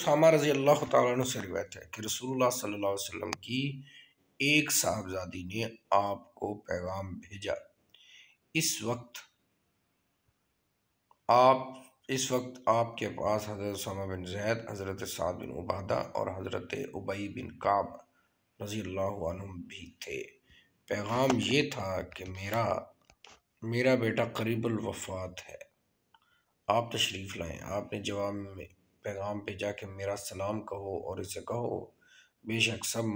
सामा रजी अल्लाह तु से रिवायत है कि रसूलुल्लाह सल्लल्लाहु अलैहि वसल्लम की एक साहबजादी ने आपको पैगाम भेजा इस वक्त आप इस वक्त आपके पास हज़रत सामा बिन जैद हज़रत साद बिन उबादा और हज़रत उबई बिन काब रजी अल्लाह भी थे पैगाम ये था कि मेरा मेरा बेटा करीबल वफात है आप तशरीफ़ लाएँ आपने जवाब में पैगाम पे जाके मेरा सलाम कहो और इसे कहो बेशक सब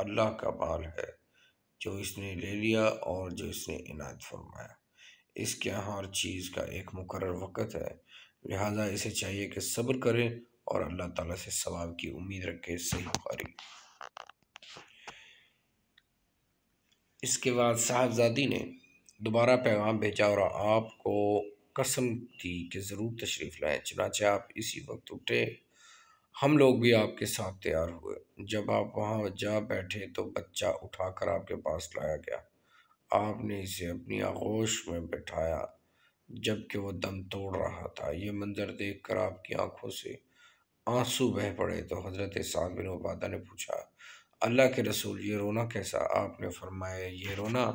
अल्लाह का बाल है जो इसने ले लिया और जो इसने इनायत फरमाया इसके यहाँ हर चीज़ का एक मुकर वक़्त है लिहाजा इसे चाहिए कि सब्र करें और अल्लाह ताला से सवाब की उम्मीद रखे सही बुखारी इसके बाद साहबजादी ने दोबारा पैगाम भेजा और आपको कसम थी कि ज़रूर तशरीफ़ लाएँ चुनाचे आप इसी वक्त उठे हम लोग भी आपके साथ तैयार हुए जब आप वहाँ जा बैठे तो बच्चा उठाकर आपके पास लाया गया आपने इसे अपनी आगोश में बैठाया जबकि वो दम तोड़ रहा था ये मंज़र देख कर आपकी आंखों से आंसू बह पड़े तो हज़रत साद बिन उबादा ने पूछा अल्लाह के रसूल ये रोना कैसा आपने फरमाया ये रोना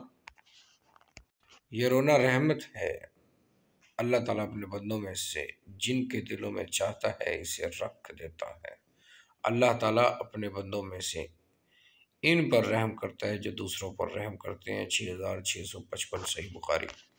ये रोना रहमत है अल्लाह ताला अपने बंदों में से जिनके दिलों में चाहता है इसे रख देता है अल्लाह ताला अपने बंदों में से इन पर रहम करता है जो दूसरों पर रहम करते हैं छः हज़ार छः सौ पचपन सही बुखारी